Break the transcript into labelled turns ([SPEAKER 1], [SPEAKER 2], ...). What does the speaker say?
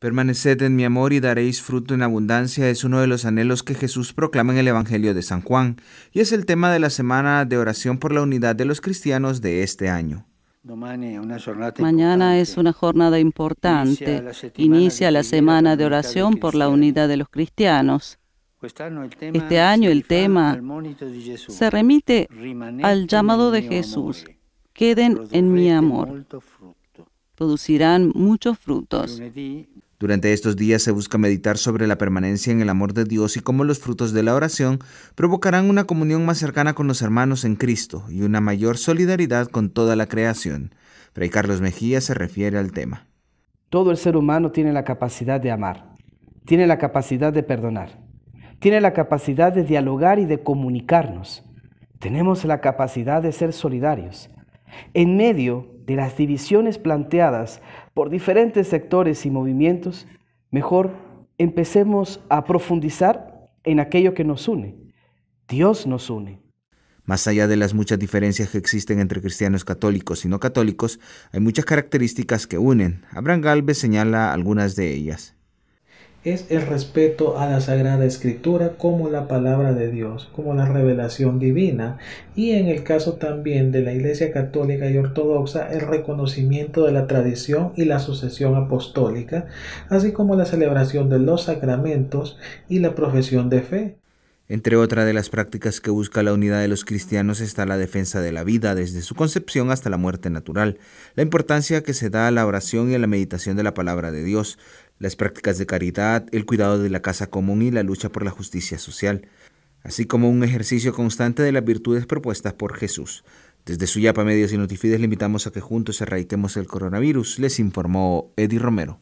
[SPEAKER 1] Permaneced en mi amor y daréis fruto en abundancia es uno de los anhelos que Jesús proclama en el Evangelio de San Juan y es el tema de la semana de oración por la unidad de los cristianos de este año.
[SPEAKER 2] Mañana es una jornada importante. Inicia la semana de oración por la unidad de los cristianos. Pues este año el tema se remite al llamado de Jesús. Queden en mi amor. Producirán muchos frutos.
[SPEAKER 1] Durante estos días se busca meditar sobre la permanencia en el amor de Dios y cómo los frutos de la oración provocarán una comunión más cercana con los hermanos en Cristo y una mayor solidaridad con toda la creación. Fray Carlos Mejía se refiere al tema.
[SPEAKER 3] Todo el ser humano tiene la capacidad de amar, tiene la capacidad de perdonar, tiene la capacidad de dialogar y de comunicarnos. Tenemos la capacidad de ser solidarios, en medio de las divisiones planteadas por diferentes sectores y movimientos, mejor empecemos a profundizar en aquello que nos une. Dios nos une.
[SPEAKER 1] Más allá de las muchas diferencias que existen entre cristianos católicos y no católicos, hay muchas características que unen. Abraham Galvez señala algunas de ellas
[SPEAKER 4] es el respeto a la Sagrada Escritura como la palabra de Dios, como la revelación divina, y en el caso también de la Iglesia Católica y Ortodoxa, el reconocimiento de la tradición y la sucesión apostólica, así como la celebración de los sacramentos y la profesión de fe.
[SPEAKER 1] Entre otra de las prácticas que busca la unidad de los cristianos está la defensa de la vida, desde su concepción hasta la muerte natural, la importancia que se da a la oración y a la meditación de la palabra de Dios, las prácticas de caridad, el cuidado de la casa común y la lucha por la justicia social, así como un ejercicio constante de las virtudes propuestas por Jesús. Desde yapa, Medios y Notifides le invitamos a que juntos erradiquemos el coronavirus, les informó Eddie Romero.